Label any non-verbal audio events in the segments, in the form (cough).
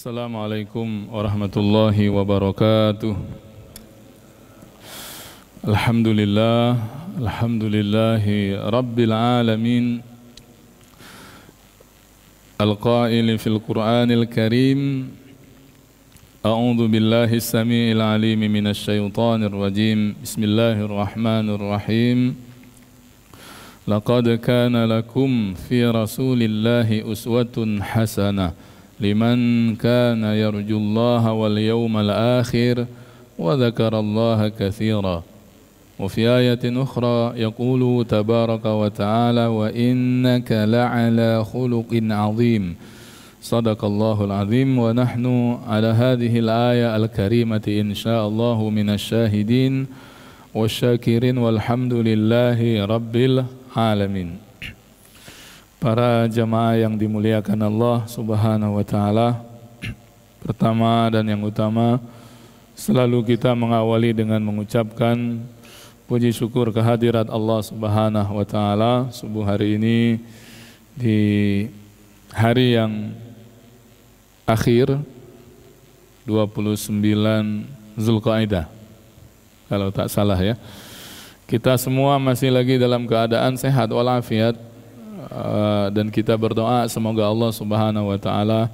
Assalamualaikum warahmatullahi wabarakatuh Alhamdulillah Alhamdulillahi Rabbil alamin Al-Qail fil Qur'anil Karim أعوذ بالله السميع العليم من الشيطان الرجيم بسم الله الرحمن الرحيم لقد كان لكم في رسول الله أسوة حسنة لمن كان يرجو الله واليوم الآخر وذكر الله كثيرا وفي آية أخرى يقول تبارك وتعالى وإنك لعلى خلق عظيم صدق الله العظيم ونحن على هذه الآية الكريمة إن شاء الله من الشاهدين والشاكرين والحمد لله رب العالمين Para jemaah yang dimuliakan Allah Subhanahu wa taala. Pertama dan yang utama selalu kita mengawali dengan mengucapkan puji syukur kehadirat Allah Subhanahu wa taala subuh hari ini di hari yang akhir 29 Zulqaidah. Kalau tak salah ya. Kita semua masih lagi dalam keadaan sehat walafiat Eh, dan kita berdoa semoga Allah Subhanahu wa taala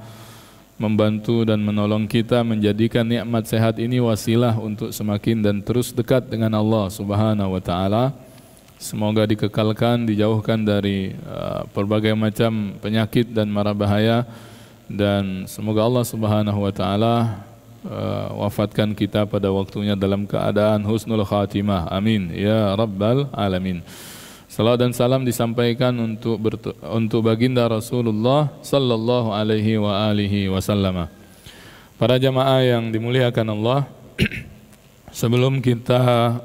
membantu dan menolong kita menjadikan nikmat sehat ini wasilah untuk semakin dan terus dekat dengan Allah Subhanahu wa taala. Semoga dikekalkan, dijauhkan dari uh, eh, berbagai macam penyakit dan mara bahaya dan semoga Allah Subhanahu wa taala uh, wafatkan kita pada waktunya dalam keadaan husnul khatimah. Amin ya rabbal alamin. Salam dan salam disampaikan untuk untuk baginda Rasulullah sallallahu alaihi wa alihi wasallam. Para jamaah yang dimuliakan Allah, (clears throat) sebelum kita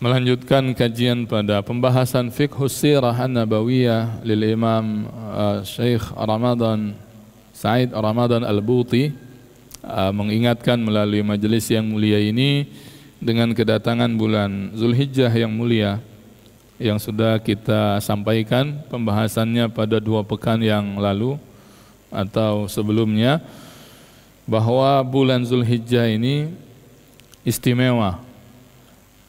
melanjutkan kajian pada pembahasan fiqh sirah an-nabawiyah lil Imam uh, Syekh Ramadan Said Ramadan Al-Buti uh, mengingatkan melalui majelis yang mulia ini dengan kedatangan bulan Zulhijjah yang mulia yang sudah kita sampaikan pembahasannya pada dua pekan yang lalu atau sebelumnya bahwa bulan Zulhijjah ini istimewa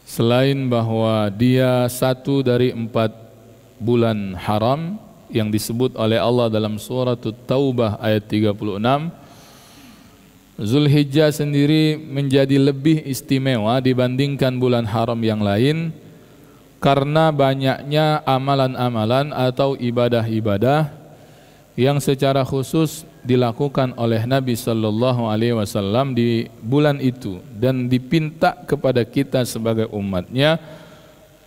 selain bahwa dia satu dari empat bulan haram yang disebut oleh Allah dalam surat Taubah ayat 36 Zulhijjah sendiri menjadi lebih istimewa dibandingkan bulan haram yang lain karena banyaknya amalan-amalan atau ibadah-ibadah yang secara khusus dilakukan oleh Nabi Shallallahu Alaihi Wasallam di bulan itu dan dipinta kepada kita sebagai umatnya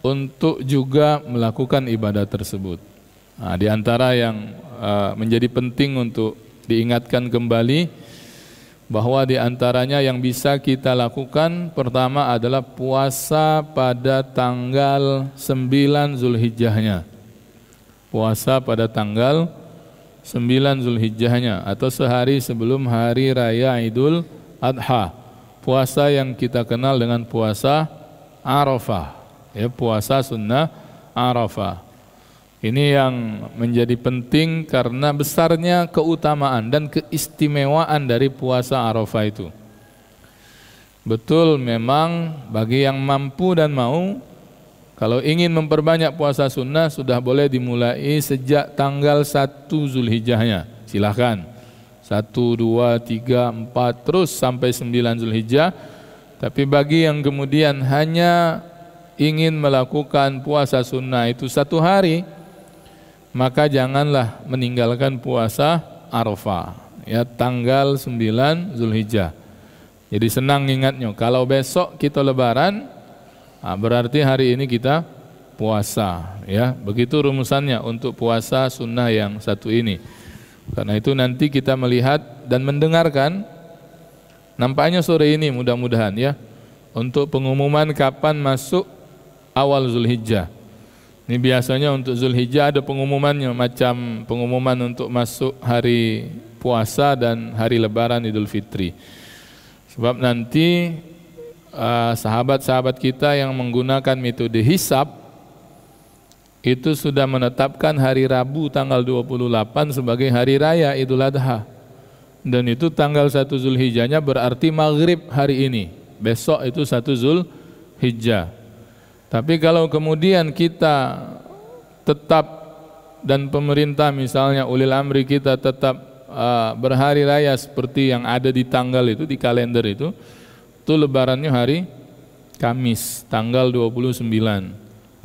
untuk juga melakukan ibadah tersebut. Nah, di antara yang eh, menjadi penting untuk diingatkan kembali bahwa di antaranya yang bisa kita lakukan pertama adalah puasa pada tanggal 9 Zulhijjahnya. Puasa pada tanggal 9 Zulhijjahnya atau sehari sebelum hari raya Idul Adha. Puasa yang kita kenal dengan puasa Arafah, ya puasa sunnah Arafah. Ini yang menjadi penting karena besarnya keutamaan dan keistimewaan dari puasa Arafah itu. Betul memang bagi yang mampu dan mau kalau ingin memperbanyak puasa sunnah sudah boleh dimulai sejak tanggal 1 Zulhijjahnya. Silahkan. 1, 2, 3, 4 terus sampai 9 Zulhijjah. Tapi bagi yang kemudian hanya ingin melakukan puasa sunnah itu satu hari, maka janganlah meninggalkan puasa Arafah ya tanggal 9 Zulhijjah. Jadi senang ingatnya. Kalau besok kita lebaran nah berarti hari ini kita puasa ya. Begitu rumusannya untuk puasa sunnah yang satu ini. Karena itu nanti kita melihat dan mendengarkan nampaknya sore ini mudah-mudahan ya untuk pengumuman kapan masuk awal Zulhijjah. Ini biasanya untuk Zulhijjah ada pengumumannya macam pengumuman untuk masuk hari puasa dan hari lebaran Idul Fitri. Sebab nanti uh, sahabat-sahabat kita yang menggunakan metode hisap itu sudah menetapkan hari Rabu tanggal 28 sebagai hari raya Idul Adha. Dan itu tanggal 1 Zulhijjahnya berarti maghrib hari ini. Besok itu 1 Zulhijjah. Tapi kalau kemudian kita tetap dan pemerintah misalnya ulil amri kita tetap uh, berhari raya seperti yang ada di tanggal itu di kalender itu itu lebarannya hari Kamis tanggal 29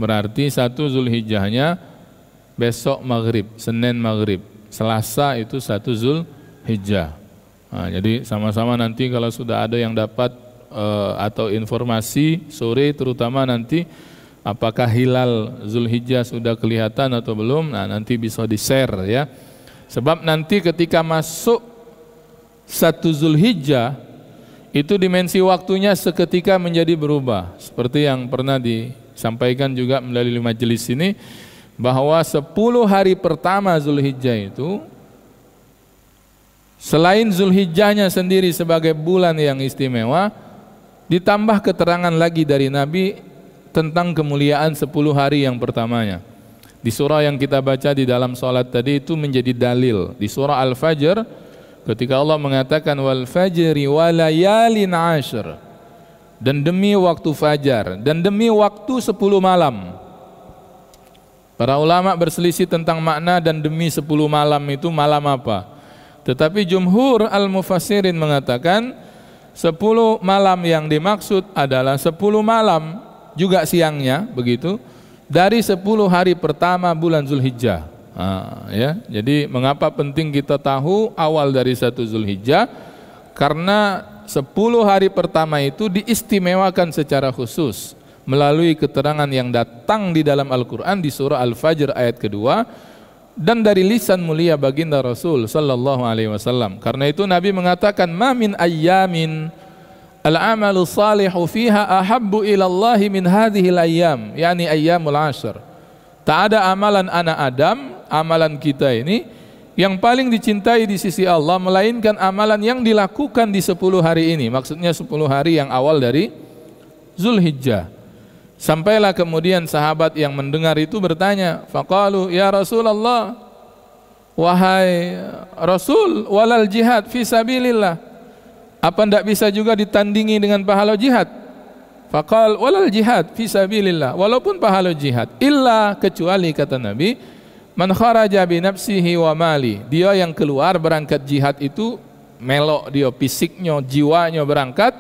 berarti satu Zulhijjahnya besok maghrib Senin maghrib Selasa itu satu Zulhijjah nah, jadi sama-sama nanti kalau sudah ada yang dapat Eh, atau informasi sore terutama nanti apakah hilal Zulhijjah sudah kelihatan atau belum nah nanti bisa di share ya sebab nanti ketika masuk satu Zulhijjah itu dimensi waktunya seketika menjadi berubah seperti yang pernah disampaikan juga melalui majelis ini bahwa 10 hari pertama Zulhijjah itu selain Zulhijjahnya sendiri sebagai bulan yang istimewa Ditambah keterangan lagi dari Nabi tentang kemuliaan sepuluh hari yang pertamanya. Di surah yang kita baca di dalam salat tadi itu menjadi dalil. Di surah Al-Fajr ketika Allah mengatakan wal fajri walayalin ashr dan demi waktu fajar dan demi waktu sepuluh malam. Para ulama berselisih tentang makna dan demi sepuluh malam itu malam apa. Tetapi jumhur al-mufassirin mengatakan Sepuluh malam yang dimaksud adalah sepuluh malam juga siangnya begitu dari sepuluh hari pertama bulan Zulhijjah. Nah, ya, jadi mengapa penting kita tahu awal dari satu Zulhijjah? Karena sepuluh hari pertama itu diistimewakan secara khusus melalui keterangan yang datang di dalam Al-Quran di surah Al-Fajr ayat kedua dan dari lisan mulia baginda Rasul sallallahu alaihi wasallam. Karena itu Nabi mengatakan, "Ma min ayyamin al-amalu salihu fiha ahabbu ila Allah min hadhihi al-ayyam," yakni ayyamul ashr. Tak ada amalan anak Adam, amalan kita ini yang paling dicintai di sisi Allah melainkan amalan yang dilakukan di 10 hari ini. Maksudnya 10 hari yang awal dari Zulhijjah. Sampailah kemudian sahabat yang mendengar itu bertanya, faqalu ya Rasulullah, wahai Rasul, walal jihad fi sabilillah. Apa ndak bisa juga ditandingi dengan pahala jihad? Faqal walal jihad fi sabilillah, walaupun pahala jihad, illa kecuali kata Nabi, man kharaja bi nafsihi wa mali. Dia yang keluar berangkat jihad itu melok dia fisiknya, jiwanya berangkat,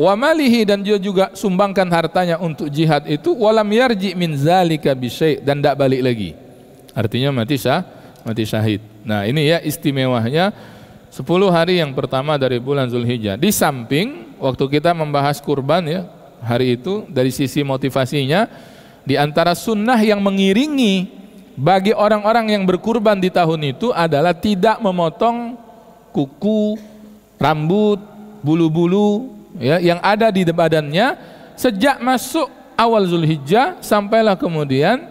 wa malihi dan dia juga sumbangkan hartanya untuk jihad itu walam yarji min zalika bisyai dan tidak balik lagi artinya mati sah mati syahid nah ini ya istimewanya 10 hari yang pertama dari bulan Zulhijjah di samping waktu kita membahas kurban ya hari itu dari sisi motivasinya di antara sunnah yang mengiringi bagi orang-orang yang berkurban di tahun itu adalah tidak memotong kuku, rambut, bulu-bulu, ya yang ada di badannya sejak masuk awal Zulhijjah sampailah kemudian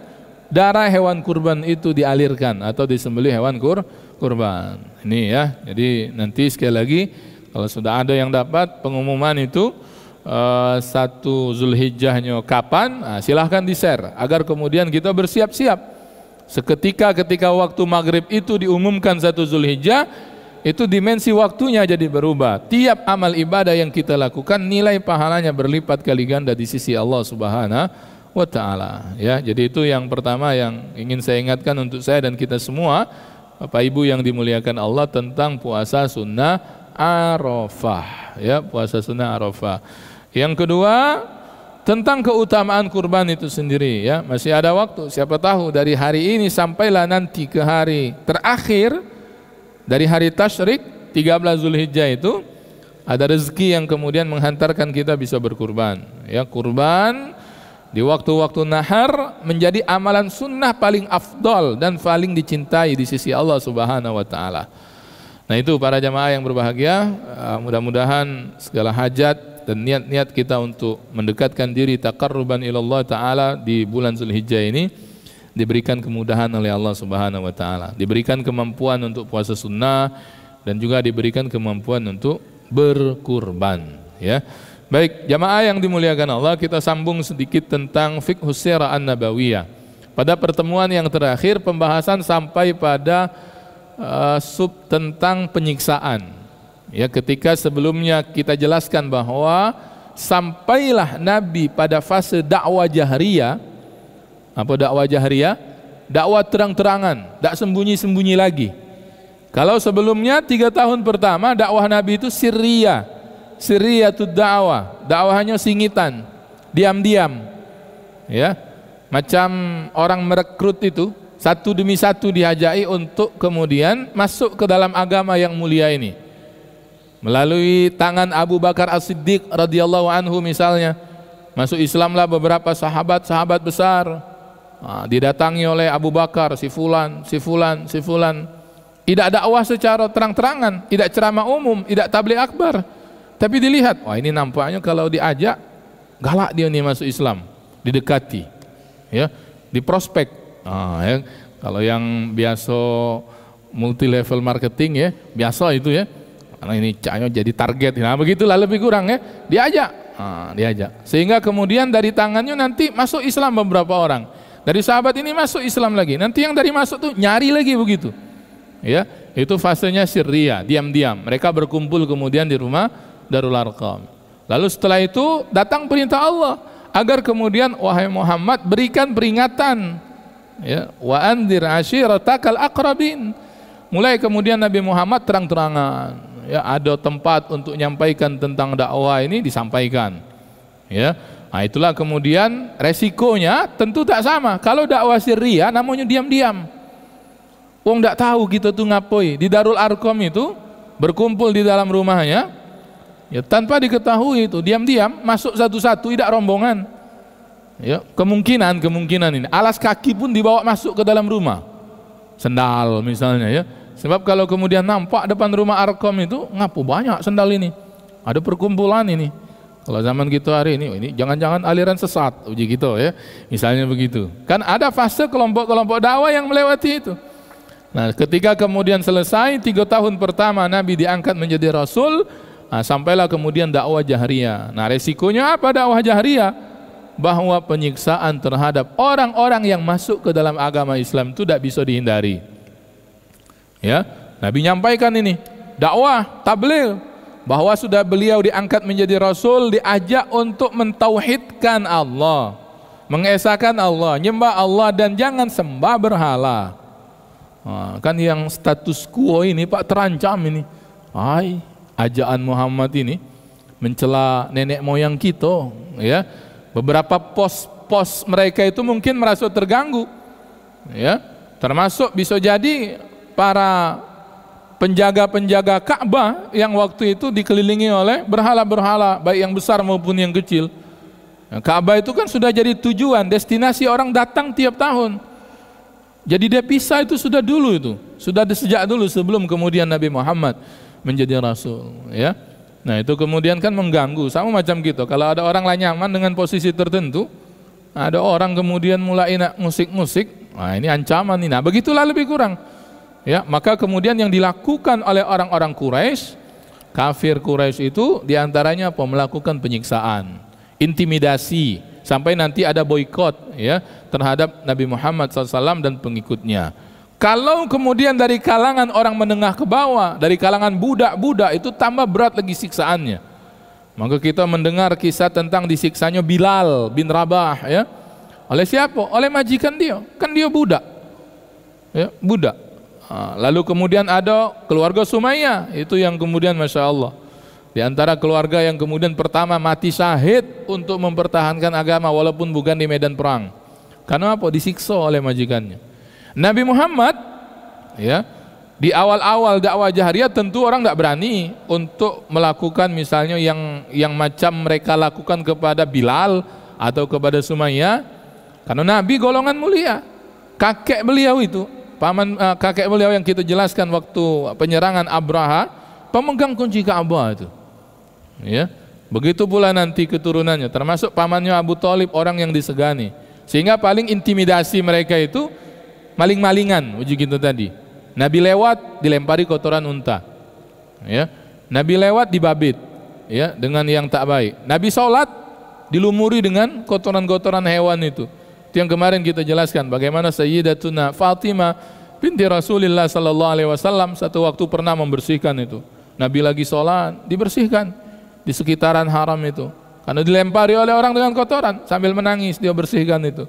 darah hewan kurban itu dialirkan atau disembelih hewan kur kurban. Ini ya. Jadi nanti sekali lagi kalau sudah ada yang dapat pengumuman itu Uh, satu Zulhijjahnya kapan, nah, silahkan di-share agar kemudian kita bersiap-siap. Seketika ketika waktu maghrib itu diumumkan satu Zulhijjah, itu dimensi waktunya jadi berubah. Tiap amal ibadah yang kita lakukan nilai pahalanya berlipat kali ganda di sisi Allah Subhanahu wa taala. Ya, jadi itu yang pertama yang ingin saya ingatkan untuk saya dan kita semua Bapak Ibu yang dimuliakan Allah tentang puasa sunnah Arafah, ya, puasa sunnah Arafah. Yang kedua, tentang keutamaan kurban itu sendiri ya masih ada waktu siapa tahu dari hari ini sampailah nanti ke hari terakhir dari hari tasyrik 13 Zulhijjah itu ada rezeki yang kemudian menghantarkan kita bisa berkurban. Ya, kurban di waktu-waktu nahar menjadi amalan sunnah paling afdol dan paling dicintai di sisi Allah Subhanahu wa taala. Nah, itu para jamaah yang berbahagia, ah, mudah-mudahan segala hajat dan niat-niat kita untuk mendekatkan diri takarruban ilallah taala di bulan Zulhijjah ini diberikan kemudahan oleh Allah Subhanahu wa taala, diberikan kemampuan untuk puasa sunnah dan juga diberikan kemampuan untuk berkurban, ya. Baik, jamaah yang dimuliakan Allah, kita sambung sedikit tentang fiqh sirah an-nabawiyah. Pada pertemuan yang terakhir pembahasan sampai pada uh, sub tentang penyiksaan. Ya, ketika sebelumnya kita jelaskan bahwa sampailah nabi pada fase dakwah jahriyah apa dakwah jahriyah? Dakwah terang-terangan, tidak sembunyi-sembunyi lagi. Kalau sebelumnya tiga tahun pertama dakwah Nabi itu Syria, Syria itu dakwah, dakwahnya singitan, diam-diam, ya, macam orang merekrut itu satu demi satu dihajai untuk kemudian masuk ke dalam agama yang mulia ini melalui tangan Abu Bakar As Siddiq radhiyallahu anhu misalnya masuk Islamlah beberapa sahabat sahabat besar Nah, didatangi oleh Abu Bakar, si fulan, si fulan, si fulan. Tidak dakwah secara terang-terangan, tidak ceramah umum, tidak tabligh akbar. Tapi dilihat, wah ini nampaknya kalau diajak galak dia nih masuk Islam, didekati. Ya, diprospek. Nah, ya, kalau yang biasa multi level marketing ya, biasa itu ya. Karena ini cahyo jadi target. Nah, begitulah lebih kurang ya. Diajak. Nah, diajak. Sehingga kemudian dari tangannya nanti masuk Islam beberapa orang dari sahabat ini masuk Islam lagi. Nanti yang dari masuk tuh nyari lagi begitu. Ya, itu fasenya syria, diam-diam. Mereka berkumpul kemudian di rumah Darul Arqam. Lalu setelah itu datang perintah Allah agar kemudian wahai Muhammad berikan peringatan ya wa andir ashiratakal akrabin mulai kemudian Nabi Muhammad terang-terangan ya ada tempat untuk menyampaikan tentang dakwah ini disampaikan ya Nah, itulah kemudian resikonya tentu tak sama. Kalau dakwah sirria namanya diam-diam. Wong -diam. tidak tahu kita gitu tuh ngapoi. Di Darul Arkom itu berkumpul di dalam rumahnya ya tanpa diketahui itu diam-diam masuk satu-satu tidak rombongan. Ya, kemungkinan kemungkinan ini alas kaki pun dibawa masuk ke dalam rumah. Sendal misalnya ya. Sebab kalau kemudian nampak depan rumah Arkom itu ngapu banyak sendal ini. Ada perkumpulan ini kalau zaman gitu hari ini, ini jangan-jangan aliran sesat, uji gitu ya. Misalnya begitu. Kan ada fase kelompok-kelompok dakwah yang melewati itu. Nah, ketika kemudian selesai tiga tahun pertama Nabi diangkat menjadi rasul, nah, sampailah kemudian dakwah jahriyah. Nah, resikonya apa dakwah jahriyah? Bahwa penyiksaan terhadap orang-orang yang masuk ke dalam agama Islam itu tidak bisa dihindari. Ya, Nabi nyampaikan ini, dakwah, tabligh, bahwa sudah beliau diangkat menjadi rasul diajak untuk mentauhidkan Allah, mengesahkan Allah, nyembah Allah dan jangan sembah berhala. Ah, kan yang status quo ini Pak terancam ini. Hai, ajaan Muhammad ini mencela nenek moyang kita, ya. Beberapa pos-pos mereka itu mungkin merasa terganggu. Ya, termasuk bisa jadi para penjaga-penjaga Ka'bah yang waktu itu dikelilingi oleh berhala-berhala baik yang besar maupun yang kecil. Ya, Ka'bah itu kan sudah jadi tujuan, destinasi orang datang tiap tahun. Jadi dia pisah itu sudah dulu itu, sudah sejak dulu sebelum kemudian Nabi Muhammad menjadi rasul, ya. Nah, itu kemudian kan mengganggu sama macam gitu. Kalau ada orang lain nyaman dengan posisi tertentu, ada orang kemudian mulai musik-musik, nah ini ancaman ini. Nah, begitulah lebih kurang. Ya, maka kemudian yang dilakukan oleh orang-orang Quraisy, kafir Quraisy itu diantaranya melakukan penyiksaan, intimidasi, sampai nanti ada boykot ya terhadap Nabi Muhammad SAW dan pengikutnya. Kalau kemudian dari kalangan orang menengah ke bawah, dari kalangan budak-budak itu tambah berat lagi siksaannya. Maka kita mendengar kisah tentang disiksanya Bilal bin Rabah ya. Oleh siapa? Oleh majikan dia. Kan dia budak. Ya, budak. Ah, lalu kemudian ada keluarga Sumayyah, itu yang kemudian Masya Allah. Di antara keluarga yang kemudian pertama mati syahid untuk mempertahankan agama walaupun bukan di medan perang. Karena apa? Disiksa oleh majikannya. Nabi Muhammad ya di awal-awal dakwah jahariyah tentu orang tidak berani untuk melakukan misalnya yang yang macam mereka lakukan kepada Bilal atau kepada Sumayyah karena Nabi golongan mulia kakek beliau itu paman uh, kakek beliau yang kita jelaskan waktu penyerangan Abraha, pemegang kunci Ka'bah itu. Ya. Begitu pula nanti keturunannya, termasuk pamannya Abu Talib orang yang disegani. Sehingga paling intimidasi mereka itu maling-malingan uji gitu tadi. Nabi lewat dilempari kotoran unta. Ya. Nabi lewat dibabit ya dengan yang tak baik. Nabi sholat dilumuri dengan kotoran-kotoran hewan itu. Itu yang kemarin kita jelaskan bagaimana Sayyidatuna Fatimah binti Rasulullah sallallahu alaihi wasallam satu waktu pernah membersihkan itu. Nabi lagi sholat, dibersihkan di sekitaran haram itu. Karena dilempari oleh orang dengan kotoran sambil menangis dia bersihkan itu.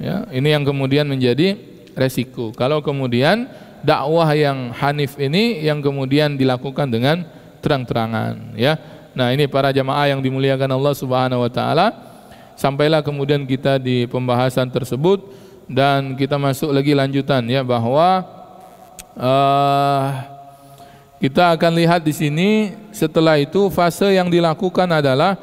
Ya, ini yang kemudian menjadi resiko. Kalau kemudian dakwah yang hanif ini yang kemudian dilakukan dengan terang-terangan, ya. Nah, ini para jamaah yang dimuliakan Allah Subhanahu wa taala Sampailah kemudian kita di pembahasan tersebut dan kita masuk lagi lanjutan ya bahwa uh, kita akan lihat di sini setelah itu fase yang dilakukan adalah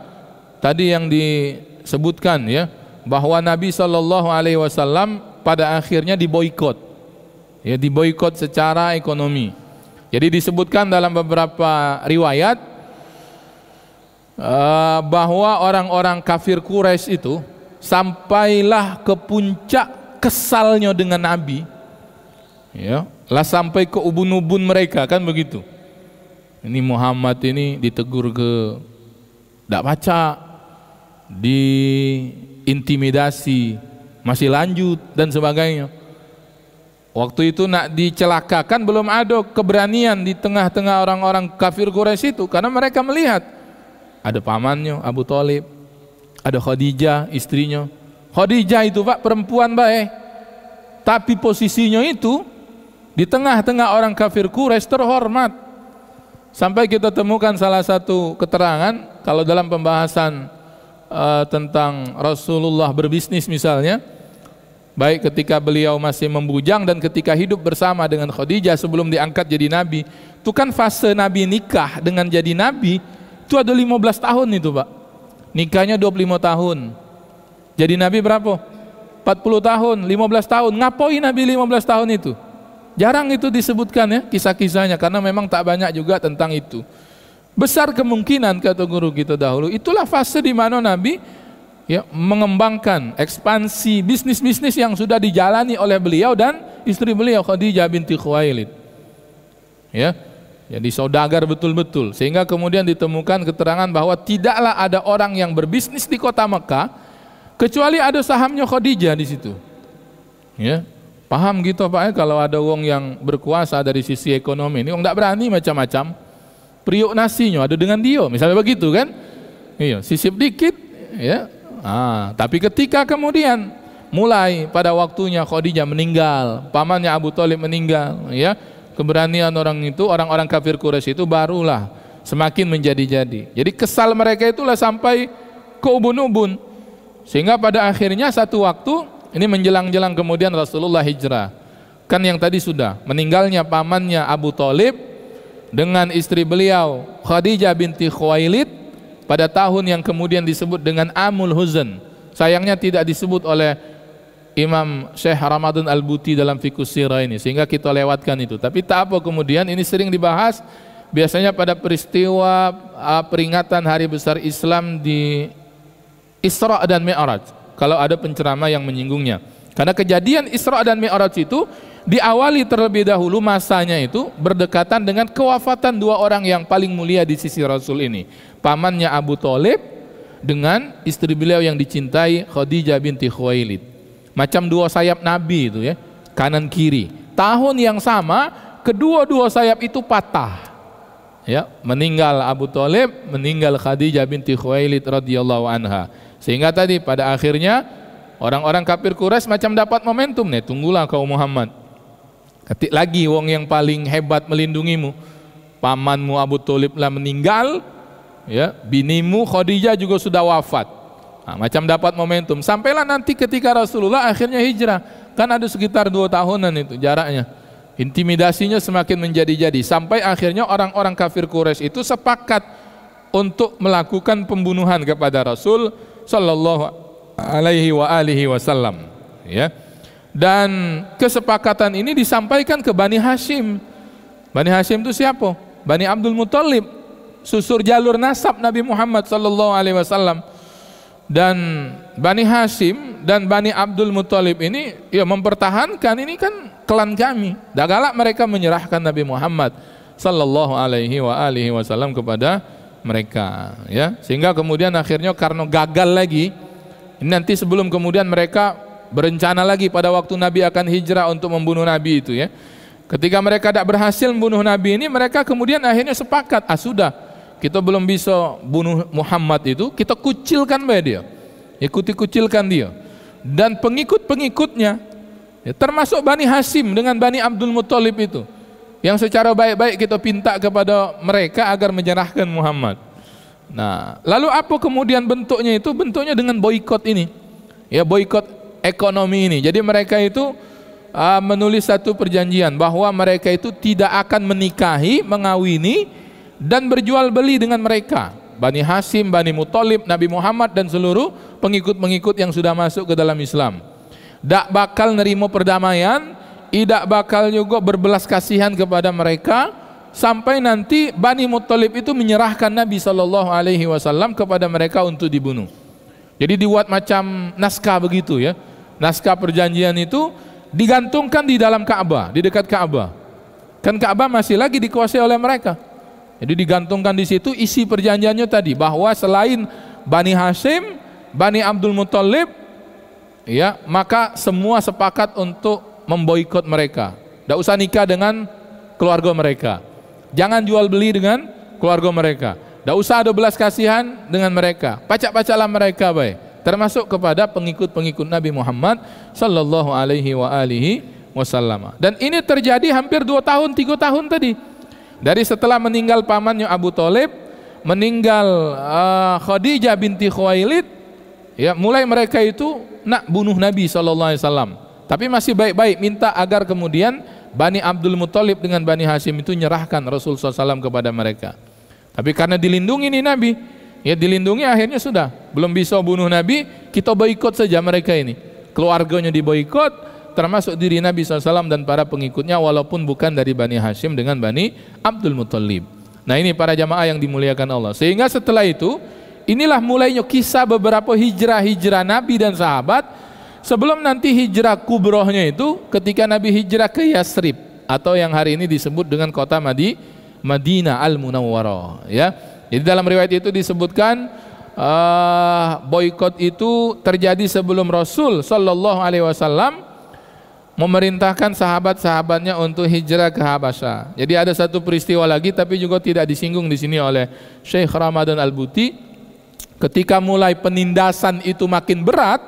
tadi yang disebutkan ya bahwa Nabi Shallallahu Alaihi Wasallam pada akhirnya diboykot ya diboykot secara ekonomi. Jadi disebutkan dalam beberapa riwayat Eh, bahwa orang-orang kafir Quraisy itu sampailah ke puncak kesalnya dengan Nabi. Ya, lah sampai ke ubun-ubun mereka kan begitu. Ini Muhammad ini ditegur ke tidak baca, diintimidasi, masih lanjut dan sebagainya. Waktu itu nak dicelakakan belum ada keberanian di tengah-tengah orang-orang kafir Quraisy itu karena mereka melihat ada pamannya Abu Talib, ada Khadijah istrinya. Khadijah itu pak perempuan baik, eh. tapi posisinya itu di tengah-tengah orang kafir Quraisy terhormat. Sampai kita temukan salah satu keterangan kalau dalam pembahasan uh, tentang Rasulullah berbisnis misalnya, baik ketika beliau masih membujang dan ketika hidup bersama dengan Khadijah sebelum diangkat jadi nabi, itu kan fase nabi nikah dengan jadi nabi itu ada 15 tahun itu pak. Nikahnya 25 tahun. Jadi Nabi berapa? 40 tahun, 15 tahun. Ngapain Nabi 15 tahun itu? Jarang itu disebutkan ya kisah-kisahnya karena memang tak banyak juga tentang itu. Besar kemungkinan kata guru kita dahulu itulah fase di mana Nabi ya mengembangkan ekspansi bisnis-bisnis yang sudah dijalani oleh beliau dan istri beliau Khadijah binti Khuwailid. Ya, jadi saudagar betul-betul. Sehingga kemudian ditemukan keterangan bahwa tidaklah ada orang yang berbisnis di kota Mekah kecuali ada sahamnya Khadijah di situ. Ya. Paham gitu Pak ya kalau ada wong yang berkuasa dari sisi ekonomi ini wong tidak berani macam-macam. Priuk nasinya ada dengan dia, misalnya begitu kan? Iya, sisip dikit ya. Ah, tapi ketika kemudian mulai pada waktunya Khadijah meninggal, pamannya Abu Thalib meninggal, ya keberanian orang itu, orang-orang kafir Quraisy itu barulah semakin menjadi-jadi. Jadi kesal mereka itulah sampai ke ubun-ubun. Sehingga pada akhirnya satu waktu ini menjelang-jelang kemudian Rasulullah hijrah. Kan yang tadi sudah meninggalnya pamannya Abu Talib dengan istri beliau Khadijah binti Khuwailid pada tahun yang kemudian disebut dengan Amul Huzn. Sayangnya tidak disebut oleh Imam Syekh Ramadan Al-Buti dalam Fikus Sirah ini sehingga kita lewatkan itu. Tapi tak apa kemudian ini sering dibahas biasanya pada peristiwa uh, peringatan hari besar Islam di Isra dan Mi'raj. Kalau ada penceramah yang menyinggungnya. Karena kejadian Isra dan Mi'raj itu diawali terlebih dahulu masanya itu berdekatan dengan kewafatan dua orang yang paling mulia di sisi Rasul ini. Pamannya Abu Thalib dengan istri beliau yang dicintai Khadijah binti Khuwailid. Macam dua sayap Nabi itu ya, kanan kiri. Tahun yang sama, kedua-dua sayap itu patah. Ya, meninggal Abu Thalib, meninggal Khadijah binti Khuwailid radhiyallahu anha. Sehingga tadi pada akhirnya orang-orang kafir Quraisy macam dapat momentum nih, tunggulah kau Muhammad. Ketik lagi wong yang paling hebat melindungimu. Pamanmu Abu Thalib lah meninggal, ya, binimu Khadijah juga sudah wafat. Nah, macam dapat momentum. Sampailah nanti ketika Rasulullah akhirnya hijrah. Kan ada sekitar dua tahunan itu jaraknya. Intimidasinya semakin menjadi-jadi. Sampai akhirnya orang-orang kafir Quraisy itu sepakat untuk melakukan pembunuhan kepada Rasul Sallallahu Alaihi wa alihi Wasallam. Ya. Dan kesepakatan ini disampaikan ke Bani Hashim. Bani Hashim itu siapa? Bani Abdul Muthalib, susur jalur nasab Nabi Muhammad Sallallahu Alaihi Wasallam dan Bani Hashim dan Bani Abdul Muthalib ini ya mempertahankan ini kan klan kami. galak mereka menyerahkan Nabi Muhammad sallallahu alaihi wa alihi wasallam kepada mereka ya. Sehingga kemudian akhirnya karena gagal lagi nanti sebelum kemudian mereka berencana lagi pada waktu Nabi akan hijrah untuk membunuh Nabi itu ya. Ketika mereka tidak berhasil membunuh Nabi ini mereka kemudian akhirnya sepakat ah sudah kita belum bisa bunuh Muhammad itu, kita kucilkan baik dia. Ikuti kucilkan dia. Dan pengikut-pengikutnya, ya, termasuk Bani Hasim dengan Bani Abdul Muttalib itu, yang secara baik-baik kita pinta kepada mereka agar menyerahkan Muhammad. Nah, lalu apa kemudian bentuknya itu? Bentuknya dengan boykot ini. Ya, boykot ekonomi ini. Jadi mereka itu uh, menulis satu perjanjian bahwa mereka itu tidak akan menikahi, mengawini dan berjual beli dengan mereka. Bani Hasim, Bani Muthalib, Nabi Muhammad dan seluruh pengikut-pengikut yang sudah masuk ke dalam Islam. Tidak bakal nerima perdamaian, tidak bakal juga berbelas kasihan kepada mereka sampai nanti Bani Muthalib itu menyerahkan Nabi Shallallahu alaihi wasallam kepada mereka untuk dibunuh. Jadi dibuat macam naskah begitu ya. Naskah perjanjian itu digantungkan di dalam Ka'bah, di dekat Ka'bah. Kan Ka'bah masih lagi dikuasai oleh mereka. Jadi digantungkan di situ isi perjanjiannya tadi bahwa selain Bani Hashim, Bani Abdul Muthalib ya, maka semua sepakat untuk memboikot mereka. Tidak usah nikah dengan keluarga mereka. Jangan jual beli dengan keluarga mereka. Tidak usah ada belas kasihan dengan mereka. pacak pacaklah mereka baik. Termasuk kepada pengikut-pengikut Nabi Muhammad Sallallahu alaihi wasallam. Dan ini terjadi hampir dua tahun, tiga tahun tadi. Dari setelah meninggal pamannya Abu Talib, meninggal uh, Khadijah binti Khuwailid, ya mulai mereka itu nak bunuh Nabi saw. Tapi masih baik-baik minta agar kemudian Bani Abdul Muthalib dengan Bani Hashim itu nyerahkan Rasul SAW kepada mereka. Tapi karena dilindungi ini Nabi, ya dilindungi akhirnya sudah. Belum bisa bunuh Nabi, kita boikot saja mereka ini. Keluarganya diboikot, termasuk diri Nabi SAW dan para pengikutnya walaupun bukan dari Bani Hashim dengan Bani Abdul Muthalib. Nah ini para jamaah yang dimuliakan Allah. Sehingga setelah itu inilah mulainya kisah beberapa hijrah-hijrah Nabi dan sahabat sebelum nanti hijrah kubrohnya itu ketika Nabi hijrah ke Yasrib atau yang hari ini disebut dengan kota Madi, Madinah Al-Munawwarah ya. Jadi dalam riwayat itu disebutkan uh, boykot itu terjadi sebelum Rasul Shallallahu Alaihi Wasallam memerintahkan sahabat-sahabatnya untuk hijrah ke Habasha. Jadi ada satu peristiwa lagi tapi juga tidak disinggung di sini oleh Syekh Ramadan Al-Buti. Ketika mulai penindasan itu makin berat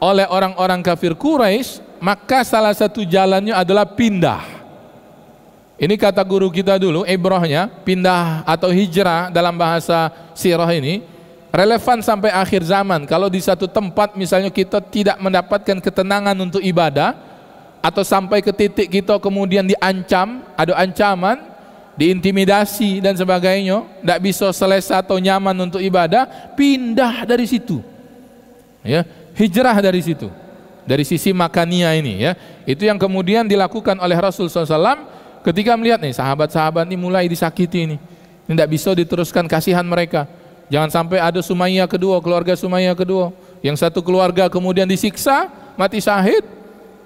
oleh orang-orang kafir Quraisy, maka salah satu jalannya adalah pindah. Ini kata guru kita dulu, ibrahnya, pindah atau hijrah dalam bahasa sirah ini, relevan sampai akhir zaman. Kalau di satu tempat misalnya kita tidak mendapatkan ketenangan untuk ibadah, atau sampai ke titik kita kemudian diancam, ada ancaman, diintimidasi dan sebagainya, tidak bisa selesai atau nyaman untuk ibadah, pindah dari situ. Ya, hijrah dari situ. Dari sisi makania ini ya. Itu yang kemudian dilakukan oleh Rasul SAW ketika melihat nih sahabat-sahabat ini mulai disakiti ini. tidak bisa diteruskan kasihan mereka. Jangan sampai ada Sumayyah kedua, keluarga Sumayyah kedua. Yang satu keluarga kemudian disiksa, mati syahid,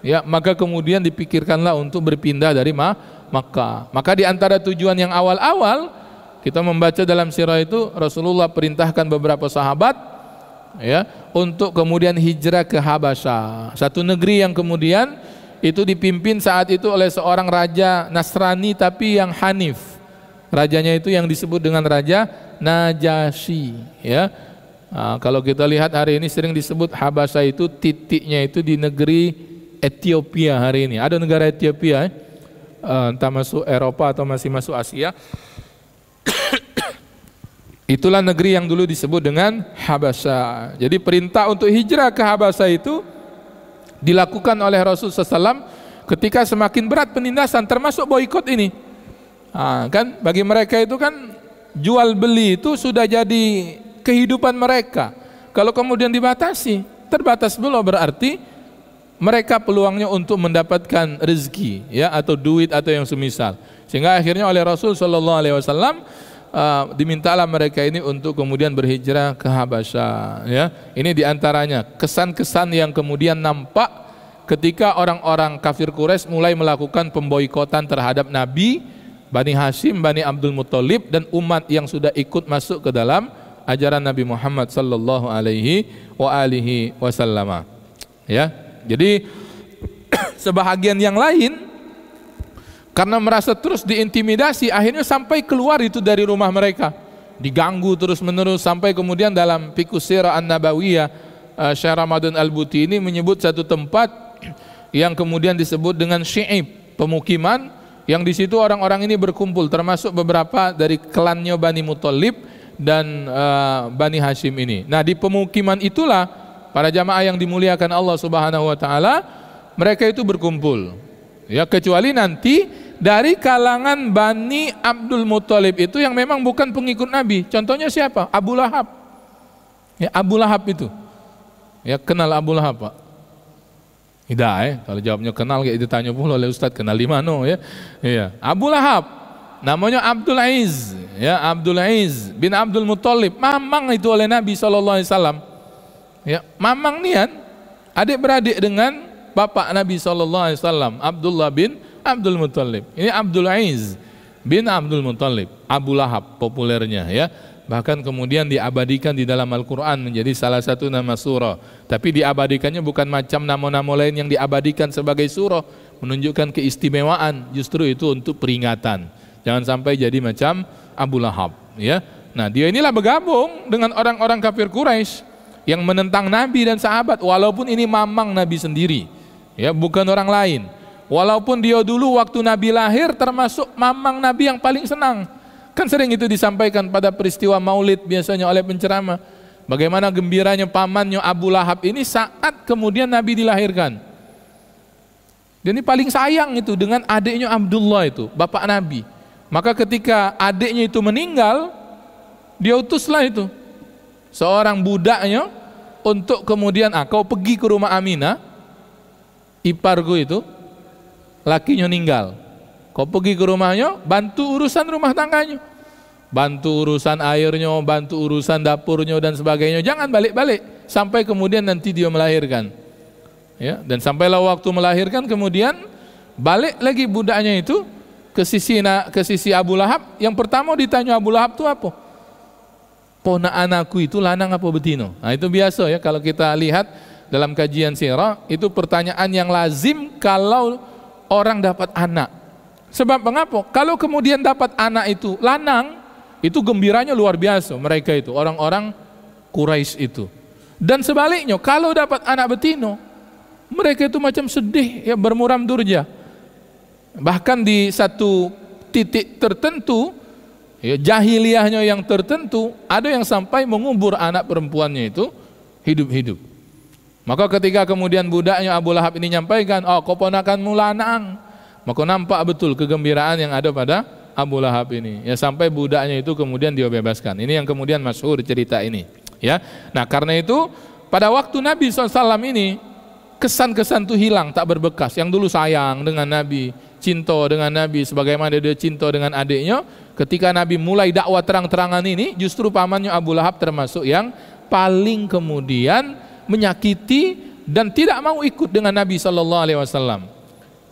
ya maka kemudian dipikirkanlah untuk berpindah dari Ma Makkah. Maka di antara tujuan yang awal-awal kita membaca dalam sirah itu Rasulullah perintahkan beberapa sahabat ya untuk kemudian hijrah ke Habasyah, satu negeri yang kemudian itu dipimpin saat itu oleh seorang raja Nasrani tapi yang Hanif. Rajanya itu yang disebut dengan raja Najasyi, ya. Nah, kalau kita lihat hari ini sering disebut Habasyah itu titiknya itu di negeri Ethiopia hari ini. Ada negara Ethiopia, eh? eh? entah masuk Eropa atau masih masuk Asia. (coughs) Itulah negeri yang dulu disebut dengan Habasa. Jadi perintah untuk hijrah ke Habasa itu dilakukan oleh Rasul SAW ketika semakin berat penindasan termasuk boykot ini. Nah, kan bagi mereka itu kan jual beli itu sudah jadi kehidupan mereka. Kalau kemudian dibatasi, terbatas dulu berarti mereka peluangnya untuk mendapatkan rezeki ya atau duit atau yang semisal. Sehingga akhirnya oleh Rasul Shallallahu alaihi wasallam uh, dimintalah mereka ini untuk kemudian berhijrah ke Habasyah ya. Ini diantaranya kesan-kesan yang kemudian nampak ketika orang-orang kafir Quraisy mulai melakukan pemboikotan terhadap Nabi Bani Hashim, Bani Abdul Muthalib dan umat yang sudah ikut masuk ke dalam ajaran Nabi Muhammad sallallahu alaihi wa alihi wasallam. Ya, jadi (clears throat) sebahagian yang lain karena merasa terus diintimidasi akhirnya sampai keluar itu dari rumah mereka diganggu terus menerus sampai kemudian dalam Fikus Sirah An-Nabawiyah eh, Syekh Ramadan Al-Buti ini menyebut satu tempat (clears throat) yang kemudian disebut dengan Syi'ib pemukiman yang di situ orang-orang ini berkumpul termasuk beberapa dari klannya Bani Muthalib dan uh, Bani Hashim ini. Nah, di pemukiman itulah para jamaah yang dimuliakan Allah Subhanahu wa taala, mereka itu berkumpul. Ya kecuali nanti dari kalangan Bani Abdul Muthalib itu yang memang bukan pengikut Nabi. Contohnya siapa? Abu Lahab. Ya Abu Lahab itu. Ya kenal Abu Lahab, Pak. Tidak, eh. kalau jawabnya kenal kayak ditanya pula oleh Ustadz kenal di mana ya. Iya. Abu Lahab namanya Abdul Aziz ya Abdul Aziz bin Abdul Muthalib mamang itu oleh Nabi saw ya Mamang Nian adik beradik dengan bapak Nabi sallallahu Alaihi Wasallam Abdullah bin Abdul Muthalib ini Abdul Aziz bin Abdul Muthalib Abu Lahab populernya ya bahkan kemudian diabadikan di dalam Al-Quran menjadi salah satu nama surah tapi diabadikannya bukan macam nama-nama lain yang diabadikan sebagai surah menunjukkan keistimewaan justru itu untuk peringatan jangan sampai jadi macam Abu Lahab ya nah dia inilah bergabung dengan orang-orang kafir Quraisy yang menentang Nabi dan sahabat walaupun ini mamang Nabi sendiri ya bukan orang lain walaupun dia dulu waktu Nabi lahir termasuk mamang Nabi yang paling senang kan sering itu disampaikan pada peristiwa maulid biasanya oleh penceramah bagaimana gembiranya pamannya Abu Lahab ini saat kemudian Nabi dilahirkan dan ini paling sayang itu dengan adiknya Abdullah itu bapak Nabi maka ketika adiknya itu meninggal dia utuslah itu seorang budaknya untuk kemudian ah kau pergi ke rumah Aminah iparku itu lakinya meninggal. kau pergi ke rumahnya bantu urusan rumah tangganya bantu urusan airnya bantu urusan dapurnya dan sebagainya jangan balik-balik sampai kemudian nanti dia melahirkan ya dan sampailah waktu melahirkan kemudian balik lagi budaknya itu ke sisi na, ke sisi Abu Lahab yang pertama ditanya Abu Lahab itu apa na anakku itu lanang apa betino? Nah itu biasa ya kalau kita lihat dalam kajian sirah itu pertanyaan yang lazim kalau orang dapat anak. Sebab mengapa? Kalau kemudian dapat anak itu lanang, itu gembiranya luar biasa mereka itu, orang-orang Quraisy itu. Dan sebaliknya, kalau dapat anak betino, mereka itu macam sedih ya bermuram durja. Bahkan di satu titik tertentu ya, jahiliyahnya yang tertentu, ada yang sampai mengubur anak perempuannya itu hidup-hidup. Maka ketika kemudian budaknya Abu Lahab ini nyampaikan, oh kau keponakanmu lanang, maka nampak betul kegembiraan yang ada pada Abu Lahab ini. Ya sampai budaknya itu kemudian dia bebaskan. Ini yang kemudian masyhur cerita ini. Ya, nah karena itu pada waktu Nabi SAW ini kesan-kesan itu hilang, tak berbekas. Yang dulu sayang dengan Nabi, cinta dengan Nabi sebagaimana dia cinta dengan adiknya. Ketika Nabi mulai dakwah terang-terangan ini, justru pamannya Abu Lahab termasuk yang paling kemudian menyakiti dan tidak mau ikut dengan Nabi Shallallahu Alaihi Wasallam.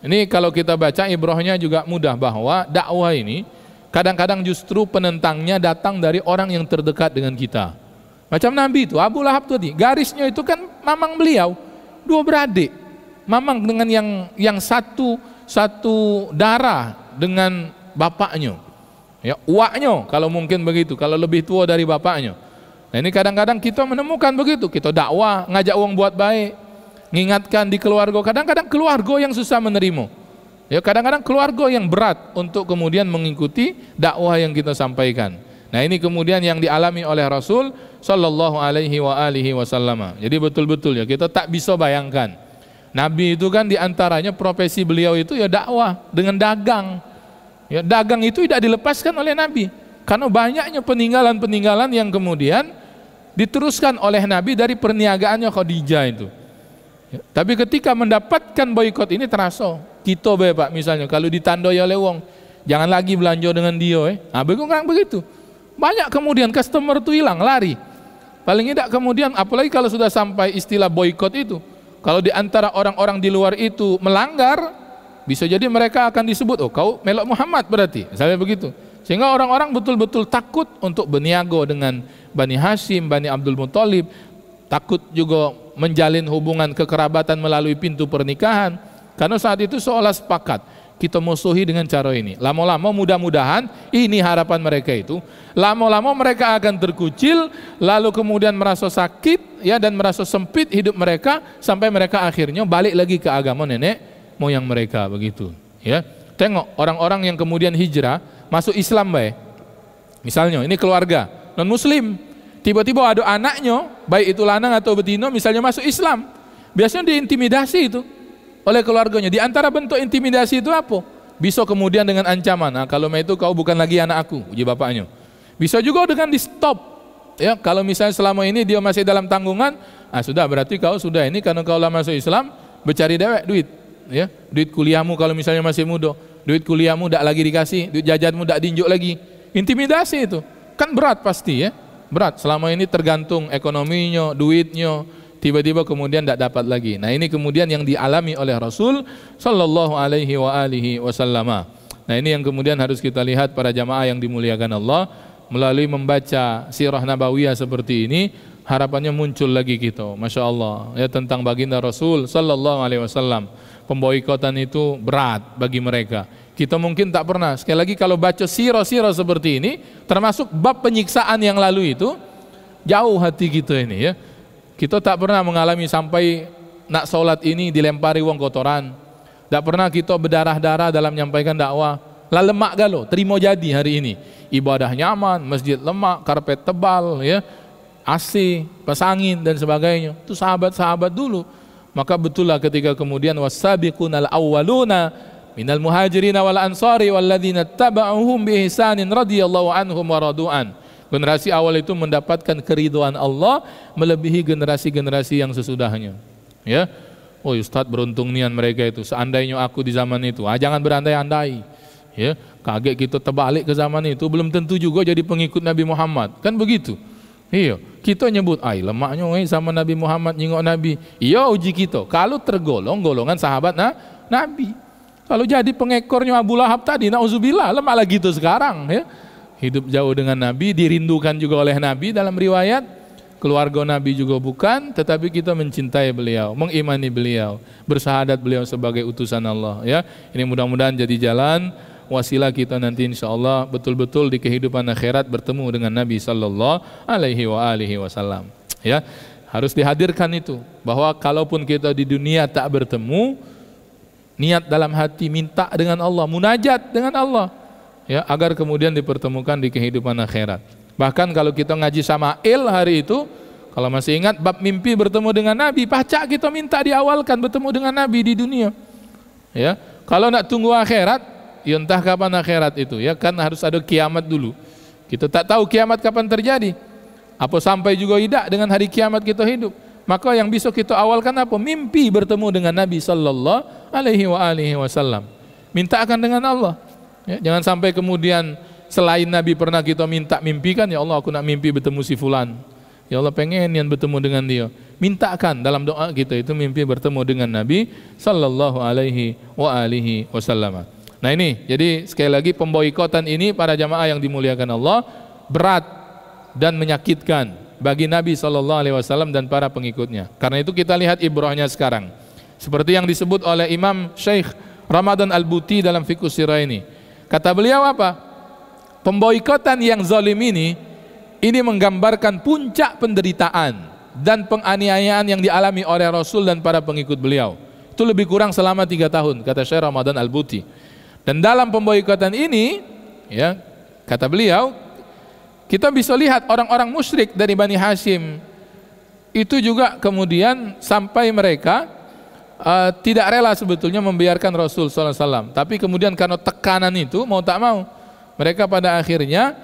Ini kalau kita baca ibrohnya juga mudah bahwa dakwah ini kadang-kadang justru penentangnya datang dari orang yang terdekat dengan kita. Macam Nabi itu, Abu Lahab tadi, garisnya itu kan mamang beliau, dua beradik. Mamang dengan yang yang satu satu darah dengan bapaknya. Ya, uaknya kalau mungkin begitu, kalau lebih tua dari bapaknya. Nah, ini kadang-kadang kita menemukan begitu, kita dakwah, ngajak uang buat baik, mengingatkan di keluarga, kadang-kadang keluarga yang susah menerima. Ya, kadang-kadang keluarga yang berat untuk kemudian mengikuti dakwah yang kita sampaikan. Nah, ini kemudian yang dialami oleh Rasul sallallahu alaihi wa alihi wasallam. Jadi betul-betul ya kita tak bisa bayangkan Nabi itu kan diantaranya profesi beliau itu ya dakwah dengan dagang. Ya, dagang itu tidak dilepaskan oleh Nabi karena banyaknya peninggalan-peninggalan yang kemudian diteruskan oleh Nabi dari perniagaannya Khadijah itu. Ya, tapi ketika mendapatkan boykot ini terasa kita be pak misalnya kalau ditandoi oleh wong jangan lagi belanja dengan dia eh. Nah, orang begitu. Banyak kemudian customer itu hilang lari. Paling tidak kemudian apalagi kalau sudah sampai istilah boykot itu kalau di antara orang-orang di luar itu melanggar, bisa jadi mereka akan disebut, oh kau melok Muhammad berarti, misalnya begitu. Sehingga orang-orang betul-betul takut untuk berniaga dengan Bani Hashim, Bani Abdul Muthalib, takut juga menjalin hubungan kekerabatan melalui pintu pernikahan, karena saat itu seolah sepakat, kita musuhi dengan cara ini. Lama-lama mudah-mudahan ini harapan mereka itu. Lama-lama mereka akan terkucil, lalu kemudian merasa sakit ya dan merasa sempit hidup mereka sampai mereka akhirnya balik lagi ke agama nenek moyang mereka begitu. Ya, tengok orang-orang yang kemudian hijrah masuk Islam baik. Misalnya ini keluarga non Muslim, tiba-tiba ada anaknya baik itu lanang atau betina misalnya masuk Islam, biasanya diintimidasi itu oleh keluarganya. Di antara bentuk intimidasi itu apa? Bisa kemudian dengan ancaman, nah, kalau itu kau bukan lagi anak aku, uji bapaknya. Bisa juga dengan di stop. Ya, kalau misalnya selama ini dia masih dalam tanggungan, ah sudah berarti kau sudah ini karena kau lama masuk Islam, bercari dewek duit, ya. Duit kuliahmu kalau misalnya masih muda, duit kuliahmu tidak lagi dikasih, duit jajanmu tidak diinjuk lagi. Intimidasi itu. Kan berat pasti ya. Berat. Selama ini tergantung ekonominya, duitnya, tiba-tiba kemudian tidak dapat lagi. Nah, ini kemudian yang dialami oleh Rasul sallallahu alaihi wa alihi wasallam. Nah, ini yang kemudian harus kita lihat para jamaah yang dimuliakan Allah melalui membaca sirah nabawiyah seperti ini harapannya muncul lagi gitu. Masya Allah ya tentang baginda Rasul sallallahu alaihi wasallam. Pemboikotan itu berat bagi mereka. Kita mungkin tak pernah. Sekali lagi kalau baca siro-siro seperti ini, termasuk bab penyiksaan yang lalu itu, jauh hati kita ini ya. Kita tak pernah mengalami sampai nak sholat ini dilempari uang kotoran. Tak pernah kita berdarah-darah dalam menyampaikan dakwah. Lah lemak galo, terima jadi hari ini. Ibadah nyaman, masjid lemak, karpet tebal, ya, AC, pasangin dan sebagainya. Itu sahabat-sahabat dulu. Maka betullah ketika kemudian wasabiqunal awwaluna minal muhajirin wal ansari walladzina taba'uhum bi ihsanin radhiyallahu anhum wa radu'an. Generasi awal itu mendapatkan keriduan Allah melebihi generasi-generasi yang sesudahnya. Ya. Oh, Ustadz beruntung nian mereka itu. Seandainya aku di zaman itu. Ah, jangan berandai-andai. Ya, kaget kita gitu, terbalik ke zaman itu belum tentu juga jadi pengikut Nabi Muhammad. Kan begitu? Iya, kita nyebut ay, lemaknya ai sama Nabi Muhammad nyingok Nabi. Iya uji kita. Kalau tergolong golongan sahabat nah Nabi. Kalau jadi pengekornya Abu Lahab tadi, nauzubillah, lemak lagi itu sekarang ya hidup jauh dengan Nabi, dirindukan juga oleh Nabi dalam riwayat, keluarga Nabi juga bukan, tetapi kita mencintai beliau, mengimani beliau, bersahadat beliau sebagai utusan Allah. Ya, ini mudah-mudahan jadi jalan wasilah kita nanti insya Allah betul-betul di kehidupan akhirat bertemu dengan Nabi Sallallahu Alaihi wa alihi Wasallam. Ya, harus dihadirkan itu bahwa kalaupun kita di dunia tak bertemu, niat dalam hati minta dengan Allah, munajat dengan Allah ya agar kemudian dipertemukan di kehidupan akhirat. Bahkan kalau kita ngaji sama Il hari itu, kalau masih ingat bab mimpi bertemu dengan Nabi, pacak kita minta diawalkan bertemu dengan Nabi di dunia. Ya, kalau nak tunggu akhirat, ya entah kapan akhirat itu ya kan harus ada kiamat dulu. Kita tak tahu kiamat kapan terjadi. Apa sampai juga tidak dengan hari kiamat kita hidup. Maka yang bisa kita awalkan apa? Mimpi bertemu dengan Nabi sallallahu alaihi wa alihi wasallam. Mintakan dengan Allah. Ya, jangan sampai kemudian selain Nabi pernah kita minta mimpikan, ya Allah aku nak mimpi bertemu si fulan. Ya Allah pengen yang bertemu dengan dia. Mintakan dalam doa kita itu mimpi bertemu dengan Nabi sallallahu alaihi wa alihi wasallam. Nah ini, jadi sekali lagi pemboikotan ini para jamaah yang dimuliakan Allah berat dan menyakitkan bagi Nabi Shallallahu Alaihi Wasallam dan para pengikutnya. Karena itu kita lihat ibrahnya sekarang. Seperti yang disebut oleh Imam Syekh Ramadan Al-Buti dalam Fikus Sirah ini. Kata beliau apa? Pemboikotan yang zalim ini ini menggambarkan puncak penderitaan dan penganiayaan yang dialami oleh Rasul dan para pengikut beliau. Itu lebih kurang selama tiga tahun, kata Syekh Ramadan Al-Buti. Dan dalam pemboikotan ini, ya, kata beliau, kita bisa lihat orang-orang musyrik dari Bani Hashim itu juga kemudian sampai mereka uh, tidak rela sebetulnya membiarkan Rasul SAW. Tapi kemudian karena tekanan itu mau tak mau mereka pada akhirnya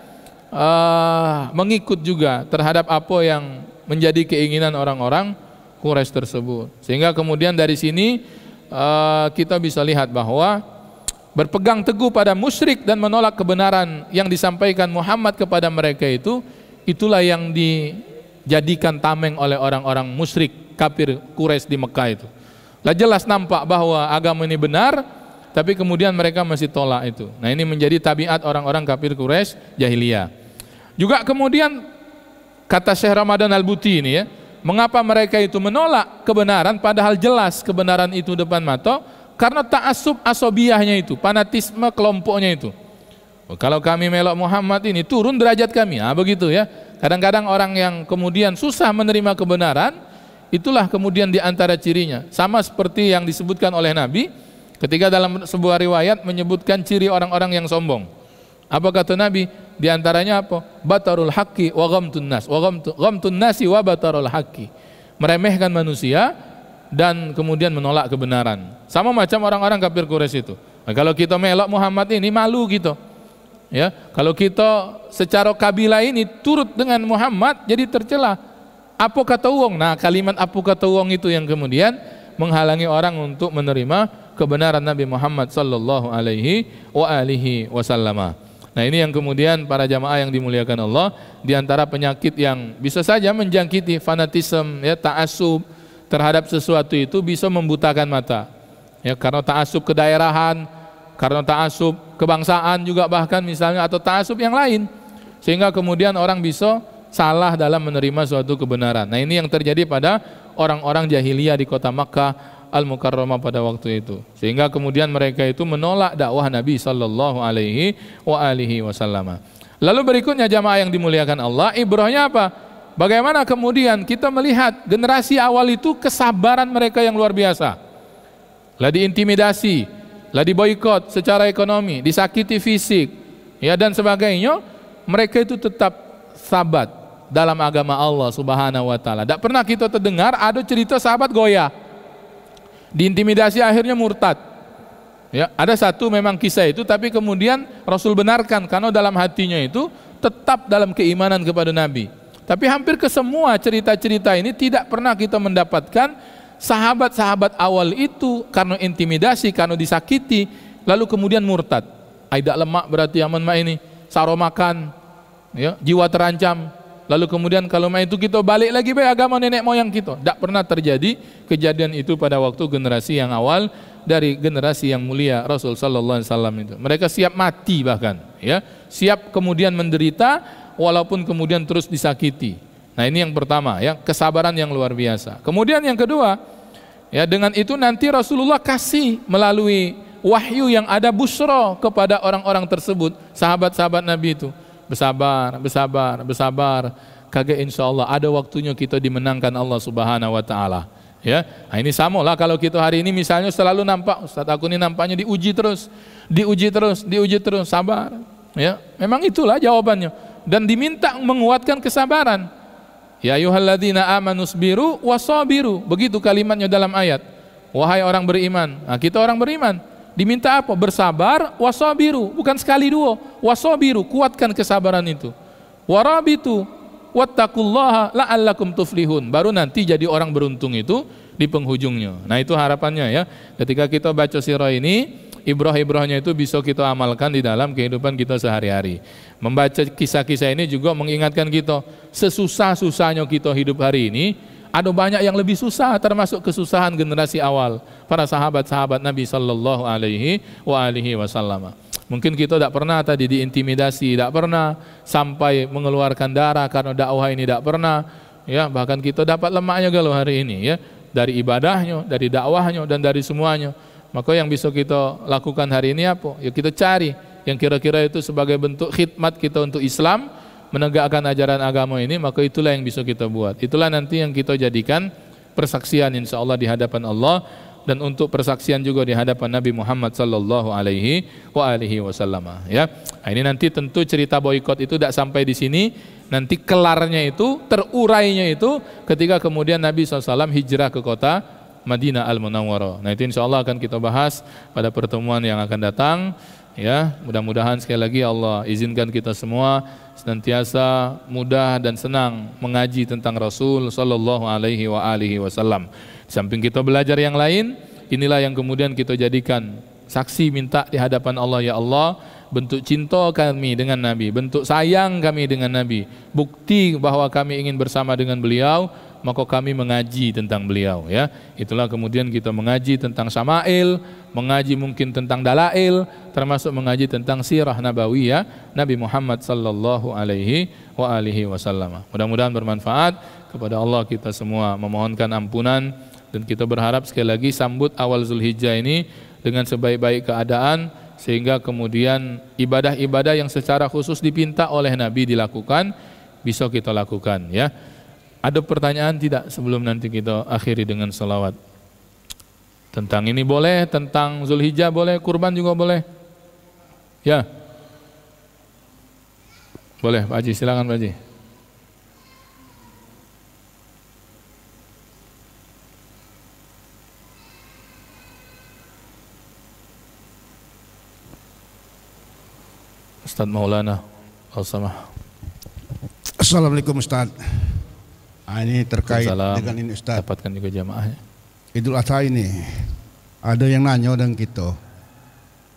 uh, mengikut juga terhadap apa yang menjadi keinginan orang-orang Quraisy tersebut. Sehingga kemudian dari sini uh, kita bisa lihat bahwa berpegang teguh pada musyrik dan menolak kebenaran yang disampaikan Muhammad kepada mereka itu itulah yang dijadikan tameng oleh orang-orang musyrik kafir Quraisy di Mekah itu. Lah jelas nampak bahwa agama ini benar, tapi kemudian mereka masih tolak itu. Nah ini menjadi tabiat orang-orang kafir Quraisy jahiliyah. Juga kemudian kata Syekh Ramadan Al-Buti ini ya, mengapa mereka itu menolak kebenaran padahal jelas kebenaran itu depan mata karena ta'asub asobiahnya itu, fanatisme kelompoknya itu. Oh, kalau kami melok Muhammad ini turun derajat kami, ah begitu ya. Kadang-kadang orang yang kemudian susah menerima kebenaran, Itulah kemudian di antara cirinya. Sama seperti yang disebutkan oleh Nabi ketika dalam sebuah riwayat menyebutkan ciri orang-orang yang sombong. Apa kata Nabi? Di antaranya apa? Batarul haqqi wa ghamtun nas. Wa ghamtun nasi wa batarul haqqi. Meremehkan manusia dan kemudian menolak kebenaran. Sama macam orang-orang kafir Quraisy itu. Nah, kalau kita melok Muhammad ini malu gitu. Ya, kalau kita secara kabilah ini turut dengan Muhammad jadi tercela apa kata uang. Nah, kalimat apa kata uang itu yang kemudian menghalangi orang untuk menerima kebenaran Nabi Muhammad sallallahu alaihi wa alihi wasallam. Nah, ini yang kemudian para jamaah yang dimuliakan Allah di antara penyakit yang bisa saja menjangkiti fanatisme ya ta'assub terhadap sesuatu itu bisa membutakan mata. Ya, karena ta'assub kedaerahan, karena ta'assub kebangsaan juga bahkan misalnya atau ta'assub yang lain sehingga kemudian orang bisa salah dalam menerima suatu kebenaran. Nah, ini yang terjadi pada orang-orang jahiliyah di kota Makkah Al-Mukarramah pada waktu itu. Sehingga kemudian mereka itu menolak dakwah Nabi sallallahu alaihi wa wasallam. Lalu berikutnya jamaah yang dimuliakan Allah, ibrahnya apa? Bagaimana kemudian kita melihat generasi awal itu kesabaran mereka yang luar biasa. Lah diintimidasi, lah diboykot secara ekonomi, disakiti fisik, ya dan sebagainya, mereka itu tetap sahabat dalam agama Allah Subhanahu wa taala. Tidak pernah kita terdengar ada cerita sahabat goyah. Diintimidasi akhirnya murtad. Ya, ada satu memang kisah itu tapi kemudian Rasul benarkan karena dalam hatinya itu tetap dalam keimanan kepada Nabi. Tapi hampir ke semua cerita-cerita ini tidak pernah kita mendapatkan sahabat-sahabat awal itu karena intimidasi, karena disakiti, lalu kemudian murtad. Aidak lemak berarti aman ma ini, saro makan, ya, jiwa terancam. Lalu kemudian kalau itu kita balik lagi ke agama nenek moyang kita. Tidak pernah terjadi kejadian itu pada waktu generasi yang awal dari generasi yang mulia Rasul Sallallahu Alaihi Wasallam itu. Mereka siap mati bahkan, ya, siap kemudian menderita walaupun kemudian terus disakiti. Nah ini yang pertama, ya kesabaran yang luar biasa. Kemudian yang kedua, ya dengan itu nanti Rasulullah kasih melalui wahyu yang ada busro kepada orang-orang tersebut, sahabat-sahabat Nabi itu bersabar, bersabar, bersabar. Kagak insya Allah ada waktunya kita dimenangkan Allah Subhanahu Wa Taala. Ya, nah, ini sama lah kalau kita hari ini misalnya selalu nampak Ustaz aku ini nampaknya diuji terus, diuji terus, diuji terus, sabar. Ya, memang itulah jawabannya. Dan diminta menguatkan kesabaran. Ya yuhalladina amanus biru wasabiru. Begitu kalimatnya dalam ayat. Wahai orang beriman. Nah, kita orang beriman. Diminta apa? Bersabar, wasobiru bukan sekali dua. wasobiru kuatkan kesabaran itu. warabi Warabitu, la la'allakum tuflihun. Baru nanti jadi orang beruntung itu di penghujungnya. Nah, itu harapannya ya. Ketika kita baca sirah ini, ibrah-ibrahnya itu bisa kita amalkan di dalam kehidupan kita sehari-hari. Membaca kisah-kisah ini juga mengingatkan kita sesusah-susahnya kita hidup hari ini, ada banyak yang lebih susah termasuk kesusahan generasi awal para sahabat-sahabat Nabi sallallahu alaihi wa alihi wasallam. Mungkin kita tidak pernah tadi diintimidasi, tidak pernah sampai mengeluarkan darah karena dakwah ini tidak pernah. Ya, bahkan kita dapat lemaknya galau hari ini ya, dari ibadahnya, dari dakwahnya dan dari semuanya. Maka yang bisa kita lakukan hari ini apa? Ya kita cari yang kira-kira itu sebagai bentuk khidmat kita untuk Islam menegakkan ajaran agama ini, maka itulah yang bisa kita buat. Itulah nanti yang kita jadikan persaksian insya Allah di hadapan Allah dan untuk persaksian juga di hadapan Nabi Muhammad sallallahu alaihi wa alihi wasallam ya. Nah, ini nanti tentu cerita boikot itu tidak sampai di sini, nanti kelarnya itu, terurainya itu ketika kemudian Nabi SAW hijrah ke kota Madinah Al-Munawwarah. Nah, itu insya Allah akan kita bahas pada pertemuan yang akan datang ya. Mudah-mudahan sekali lagi Allah izinkan kita semua senantiasa mudah dan senang mengaji tentang Rasul sallallahu alaihi wa alihi wasallam. samping kita belajar yang lain, inilah yang kemudian kita jadikan saksi minta di hadapan Allah ya Allah, bentuk cinta kami dengan Nabi, bentuk sayang kami dengan Nabi, bukti bahwa kami ingin bersama dengan beliau maka kami mengaji tentang beliau ya. Itulah kemudian kita mengaji tentang Samail, mengaji mungkin tentang Dalail, termasuk mengaji tentang sirah nabawiyah Nabi Muhammad sallallahu alaihi wa alihi wasallam. Mudah-mudahan bermanfaat kepada Allah kita semua memohonkan ampunan dan kita berharap sekali lagi sambut awal Zulhijjah ini dengan sebaik-baik keadaan sehingga kemudian ibadah-ibadah yang secara khusus dipinta oleh Nabi dilakukan bisa kita lakukan ya. Ada pertanyaan tidak sebelum nanti kita akhiri dengan salawat? Tentang ini boleh, tentang Zulhijjah boleh, kurban juga boleh. Ya. Boleh, Pak Haji, silakan Pak Haji. Ustaz Maulana Al-Samah. Assalamualaikum Ustaz. Ah, ini terkait Salam, dengan ini Ustaz. Dapatkan juga jamaahnya. Idul Adha ini ada yang nanya dan kita.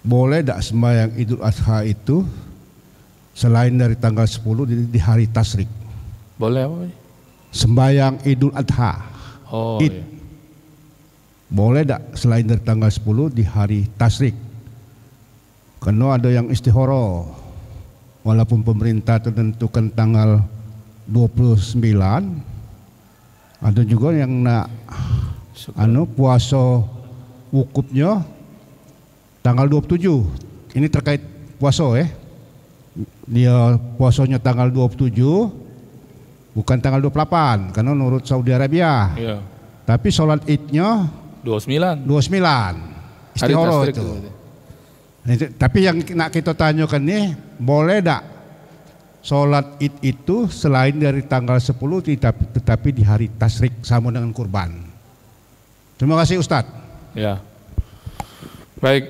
Boleh tidak sembahyang Idul Adha itu selain dari tanggal 10 di, di hari tasrik? Boleh apa? Sembahyang Idul Adha. Oh, Iya. Boleh tidak selain dari tanggal 10 di hari tasrik? Karena ada yang istihoro. Walaupun pemerintah tentukan tanggal 29 ada juga yang nak anu puasa wukufnya tanggal 27. Ini terkait puasa ya. Dia puasanya tanggal 27 bukan tanggal 28 karena menurut Saudi Arabia. Iya. Tapi sholat idnya 29. 29. Istihoro itu. itu. Tapi yang nak kita tanyakan nih, boleh tak Sholat id itu selain dari tanggal 10 tidak, tetapi di hari tasrik sama dengan kurban. Terima kasih Ustadz. Ya. Baik,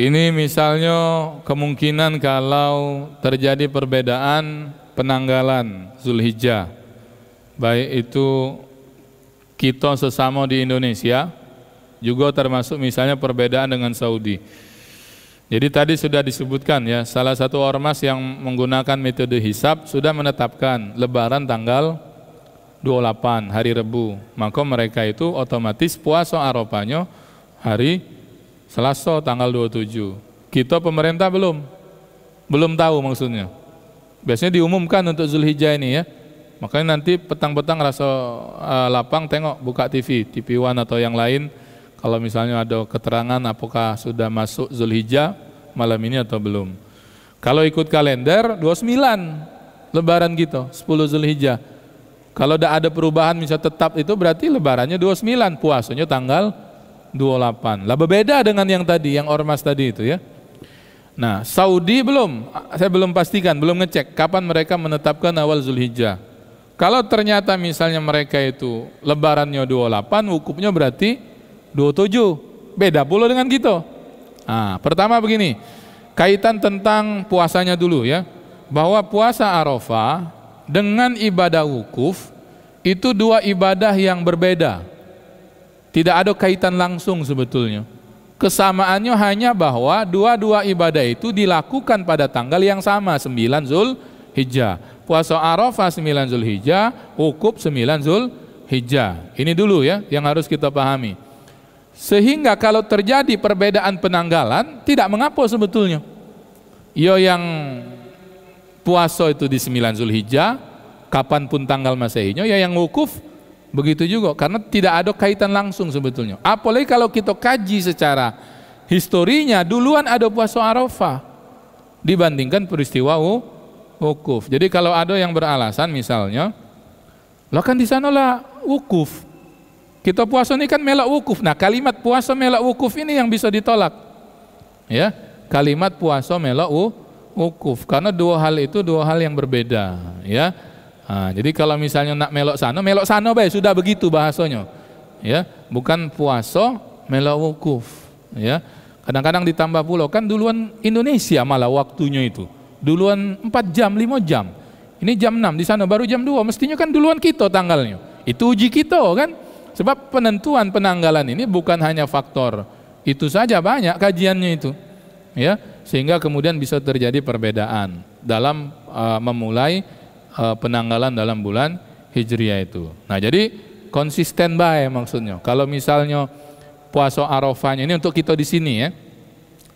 ini misalnya kemungkinan kalau terjadi perbedaan penanggalan Zulhijjah. Baik itu kita sesama di Indonesia, juga termasuk misalnya perbedaan dengan Saudi. Jadi tadi sudah disebutkan ya, salah satu ormas yang menggunakan metode hisap sudah menetapkan lebaran tanggal 28 hari Rebu. Maka mereka itu otomatis puasa Arafahnya hari Selasa tanggal 27. Kita pemerintah belum belum tahu maksudnya. Biasanya diumumkan untuk Zulhijjah ini ya. Makanya nanti petang-petang rasa eh, lapang tengok buka TV, TV One atau yang lain kalau misalnya ada keterangan apakah sudah masuk Zulhijjah malam ini atau belum. Kalau ikut kalender 29 lebaran gitu, 10 Zulhijjah. Kalau tidak ada perubahan bisa tetap itu berarti lebarannya 29, puasanya tanggal 28. Lah berbeda dengan yang tadi, yang ormas tadi itu ya. Nah, Saudi belum, saya belum pastikan, belum ngecek kapan mereka menetapkan awal Zulhijjah. Kalau ternyata misalnya mereka itu lebarannya 28, wukufnya berarti 27. Beda pula dengan kita. Nah, pertama begini, kaitan tentang puasanya dulu ya. Bahwa puasa Arafah dengan ibadah wukuf itu dua ibadah yang berbeda. Tidak ada kaitan langsung sebetulnya. Kesamaannya hanya bahwa dua-dua ibadah itu dilakukan pada tanggal yang sama, 9 Zul Hijjah. Puasa Arafah 9 Zul Hijjah, wukuf 9 Zul Hijjah. Ini dulu ya yang harus kita pahami. Sehingga kalau terjadi perbedaan penanggalan tidak mengapa sebetulnya. Yo yang puasa itu di 9 Zulhijjah, kapanpun tanggal masehinya, ya yang wukuf begitu juga karena tidak ada kaitan langsung sebetulnya. Apalagi kalau kita kaji secara historinya duluan ada puasa Arafah dibandingkan peristiwa wukuf. Jadi kalau ada yang beralasan misalnya, lo kan di sana wukuf. Kita puasa ini kan melak wukuf. Nah, kalimat puasa melak wukuf ini yang bisa ditolak. Ya, kalimat puasa melak wukuf karena dua hal itu dua hal yang berbeda, ya. Nah, jadi kalau misalnya nak melok sano, melok sano, baik sudah begitu bahasanya. Ya, bukan puasa melak wukuf, ya. Kadang-kadang ditambah pulau kan duluan Indonesia malah waktunya itu. Duluan empat jam, lima jam. Ini jam enam di sana baru jam dua, Mestinya kan duluan kita tanggalnya. Itu uji kita kan. Sebab penentuan penanggalan ini bukan hanya faktor itu saja banyak kajiannya itu. Ya, sehingga kemudian bisa terjadi perbedaan dalam uh, memulai uh, penanggalan dalam bulan Hijriah itu. Nah, jadi konsisten baik maksudnya. Kalau misalnya puasa Arafahnya ini untuk kita di sini ya.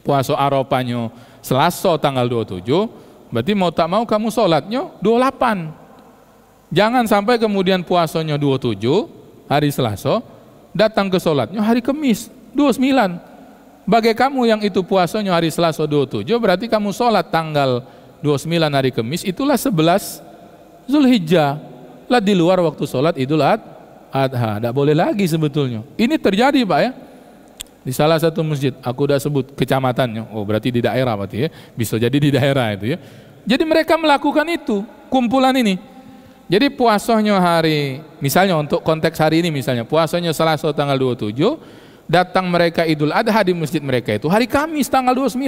Puasa Arafahnya Selasa tanggal 27, berarti mau tak mau kamu sholatnya 28. Jangan sampai kemudian puasanya 27, hari Selasa, datang ke sholatnya hari Kamis 29. Bagi kamu yang itu puasanya hari Selasa 27, berarti kamu sholat tanggal 29 hari kemis itulah 11 Zulhijjah. Lah di luar waktu sholat Idul Adha, tidak boleh lagi sebetulnya. Ini terjadi Pak ya, di salah satu masjid, aku udah sebut kecamatannya, oh berarti di daerah berarti ya, bisa jadi di daerah itu ya. Jadi mereka melakukan itu, kumpulan ini. Jadi puasanya hari, misalnya untuk konteks hari ini misalnya, puasanya Selasa tanggal 27, datang mereka Idul Adha di masjid mereka itu hari Kamis tanggal 29.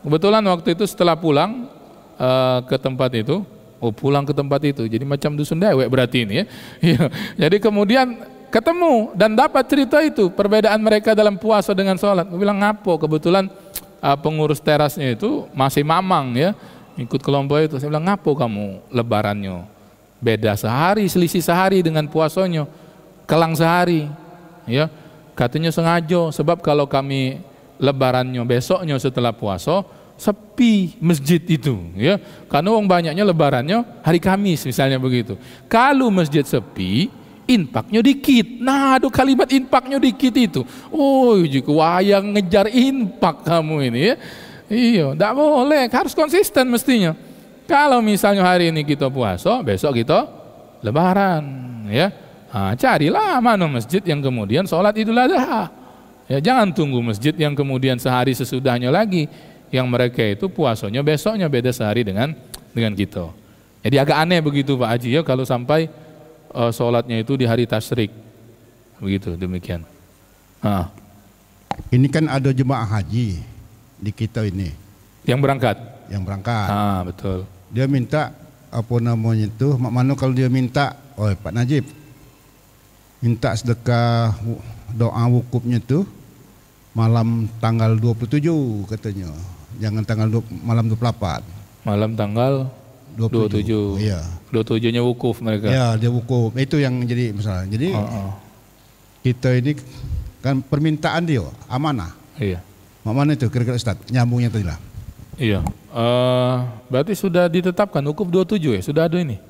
Kebetulan waktu itu setelah pulang uh, ke tempat itu, oh pulang ke tempat itu, jadi macam dusun dewek berarti ini ya. (laughs) Iya. jadi kemudian ketemu dan dapat cerita itu perbedaan mereka dalam puasa dengan sholat. Gue bilang ngapo kebetulan uh, pengurus terasnya itu masih mamang ya ikut kelompok itu. Saya bilang ngapo kamu lebarannya Beda sehari, selisih sehari dengan puasonyo kelang sehari. Ya, katanya sengaja sebab kalau kami lebarannya besoknya setelah puasa sepi masjid itu ya karena uang banyaknya lebarannya hari Kamis misalnya begitu kalau masjid sepi impaknya dikit nah aduh kalimat impaknya dikit itu oh iya, jika wayang ngejar impak kamu ini ya iya tidak boleh harus konsisten mestinya kalau misalnya hari ini kita puasa, besok kita lebaran, ya. Nah, carilah mana masjid yang kemudian sholat idul adha. Ya, jangan tunggu masjid yang kemudian sehari sesudahnya lagi yang mereka itu puasanya besoknya beda sehari dengan dengan kita. Jadi agak aneh begitu Pak Haji ya kalau sampai uh, sholatnya itu di hari tasrik. Begitu demikian. Nah. Ini kan ada jemaah haji di kita ini. Yang berangkat. Yang berangkat. Ah, betul dia minta apa namanya itu Mak Manu kalau dia minta oh Pak Najib minta sedekah doa wukufnya itu malam tanggal 27 katanya jangan tanggal dua malam 24 malam tanggal 27, 27. iya 27 nya wukuf mereka Iya, dia wukuf itu yang jadi masalah jadi oh, oh. kita ini kan permintaan dia amanah iya mana itu kira-kira Ustaz nyambungnya tadi lah Iya. Uh, berarti sudah ditetapkan hukum 27 ya, sudah ada ini.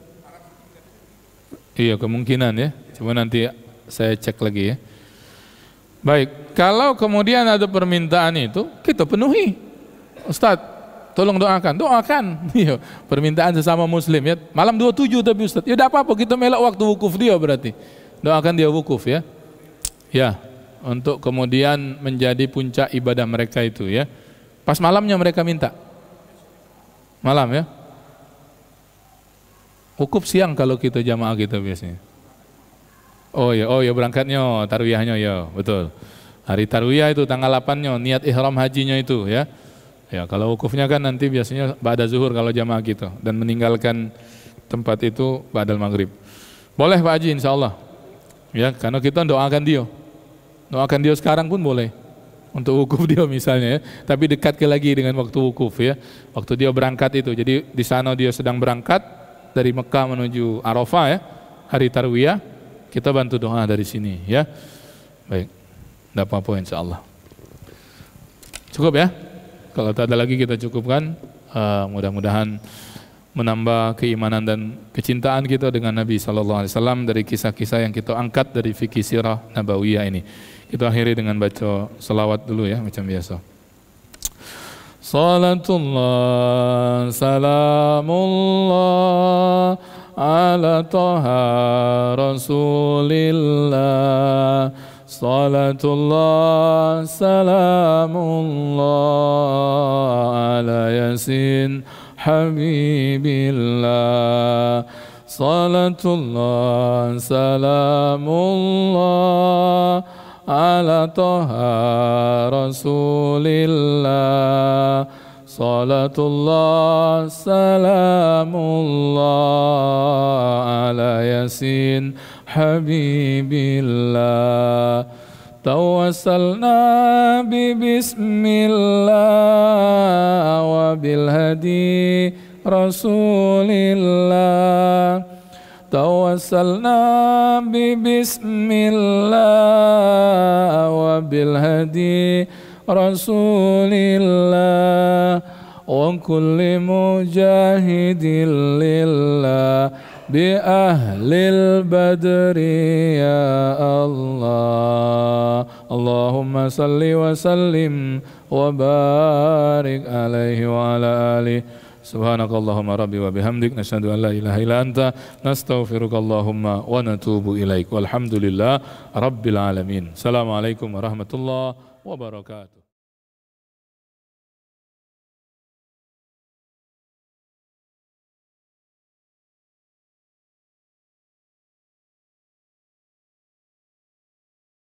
Iya, kemungkinan ya. Cuma nanti saya cek lagi ya. Baik, kalau kemudian ada permintaan itu, kita penuhi. Ustadz, tolong doakan. Doakan. (laughs) Iya, permintaan sesama muslim ya. Malam 27 tapi Ustadz. Ya tidak apa-apa, kita melak waktu wukuf dia berarti. Doakan dia wukuf ya. Ya, untuk kemudian menjadi puncak ibadah mereka itu ya. Pas malamnya mereka minta. Malam ya. Cukup siang kalau kita gitu, jamaah kita biasanya. Oh ya, oh ya berangkatnya, oh, tarwiyahnya ya, betul. Hari tarwiyah itu tanggal 8-nya, niat ihram hajinya itu ya. Ya, kalau wukufnya kan nanti biasanya ba'da zuhur kalau jamaah kita dan meninggalkan tempat itu ba'dal maghrib. Boleh Pak Haji insyaallah. Ya, karena kita doakan dia. Doakan dia sekarang pun boleh untuk wukuf (laughs) dia misalnya ya. Tapi dekat ke lagi dengan waktu wukuf ya. Waktu dia berangkat itu. Jadi di sana dia sedang berangkat dari Mekah menuju Arafah ya, hari tarwiyah. Kita bantu doa dari sini ya. Baik. Tidak apa-apa Allah Cukup ya. Kalau tak ada lagi kita cukupkan. Uh, mudah-mudahan menambah keimanan dan kecintaan kita dengan Nabi Shallallahu Alaihi Wasallam dari kisah-kisah yang kita angkat dari fikih sirah nabawiyah ini. Kita akhiri dengan baca selawat dulu ya macam biasa. Salatullah salamullah ala taha rasulillah Salatullah salamullah ala yasin habibillah Salatullah salamullah على طه رسول الله صلاة الله سلام الله على ياسين حبيب الله توسلنا ببسم الله وبالهدي رسول الله توسلنا ببسم الله وبالهدي رسول الله وكل مجاهد لله بأهل البدر يا الله اللهم صل وسلم وبارك عليه وعلى آله Subhanakallahumma rabbi wa bihamdik nasyhadu an la ilaha illa anta nastaghfirukallahumma wa natubu ilaik. Walhamdulillah rabbil alamin. Assalamualaikum warahmatullahi wabarakatuh.